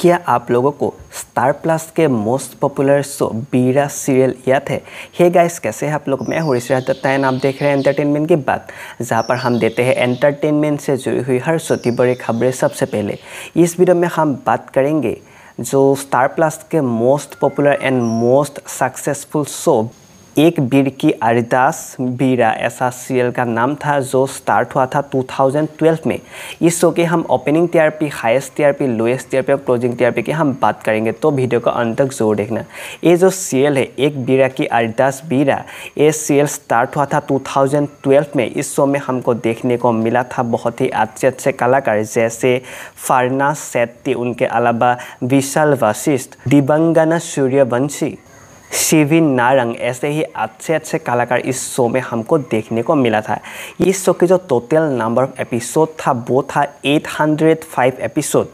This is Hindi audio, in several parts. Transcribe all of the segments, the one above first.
क्या आप लोगों को स्टार प्लस के most popular show Veera serial याद है हे गाइस कैसे हैं आप लोग मैं हूँ ऋषि दत्तायन आप देख रहे हैं एंटरटेनमेंट की बात जहाँ पर हम देते हैं एंटरटेनमेंट से जुड़ी हुई हर छोटी बड़ी खबरें सबसे पहले इस वीडियो में हम बात करेंगे जो स्टार प्लस के most popular and most successful show Ek Veer की बीरा ऐसा सीरियल का नाम था जो स्टार्ट हुआ था 2012 में इस शो के हम opening TRP highest TRP lowest TRP और क्लोजिंग टीआरपी की हम बात करेंगे तो वीडियो को अंत तक जरूर देखना ये जो सीरियल है एक बीरा की अरिदास बीरा ये सीरियल स्टार्ट हुआ था 2012 में इस शो में हमको देखने को मिला था बहुत ही अच्छे अच्छे कलाकार जैसे फारना सेट्टी उनके अलावा विशाल वशिष्ठ दिवंगना सूर्यवंशी शिविन नारंग ऐसे ही अच्छे अच्छे कलाकार इस शो में हमको देखने को मिला था इस शो के जो टोटल नंबर ऑफ एपिसोड था वो था 805 एपिसोड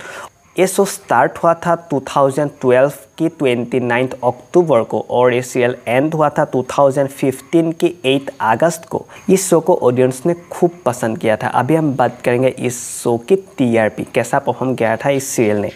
ये शो स्टार्ट हुआ था 2012 की 29 अक्टूबर को और ये सीरियल एंड हुआ था 2015 की 8 अगस्त को इस शो को ऑडियंस ने खूब पसंद किया था अभी हम बात करेंगे इस शो की टीआरपी कैसा परफॉर्म किया था इस सीरियल ने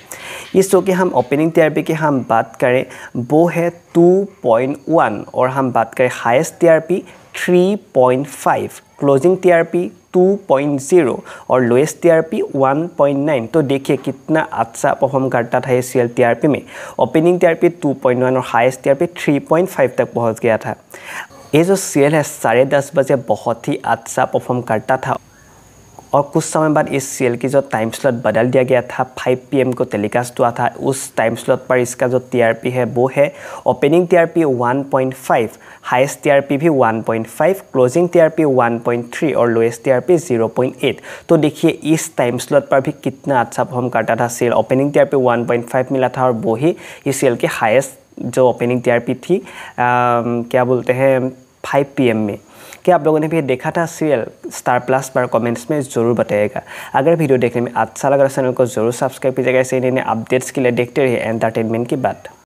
इस शो की हम ओपनिंग टीआरपी की हम बात करें वो है 2.1 और हम बात करें highest T 3.5 closing T R P two point zero और lowest T R P one point nine तो देखिए कितना अच्छा परफॉर्म करता था ये सी पी में opening T R P two point one और पी थ्री पॉइंट फाइव तक पहुँच गया था ये जो सीएल है साढ़े दस बजे बहुत ही अच्छा परफॉर्म करता था और कुछ समय बाद इस सीरियल की जो टाइम स्लॉट बदल दिया गया था 5 पीएम को टेलीकास्ट हुआ था उस टाइम स्लॉट पर इसका जो टीआरपी है वो है ओपनिंग टीआरपी 1.5 हाईएस्ट टीआरपी भी 1.5 क्लोजिंग टीआरपी 1.3 और लोएस्ट टीआरपी 0.8 तो देखिए इस टाइम स्लॉट पर भी कितना अच्छा परफॉर्म करता था सीरियल ओपनिंग टीआरपी 1.5 मिला था और वो ही इस सीरियल की हाइस्ट जो ओपनिंग टीआरपी थी आ, क्या बोलते हैं फाइव पी एम में क्या आप लोगों ने भी देखा था सीरियल स्टार प्लस पर कमेंट्स में ज़रूर बताएगा अगर वीडियो देखने में अच्छा लगा तो चैनल को जरूर सब्सक्राइब कीजिएगा ऐसे ही अपडेट्स के लिए देखते रहिए एंटरटेनमेंट की बात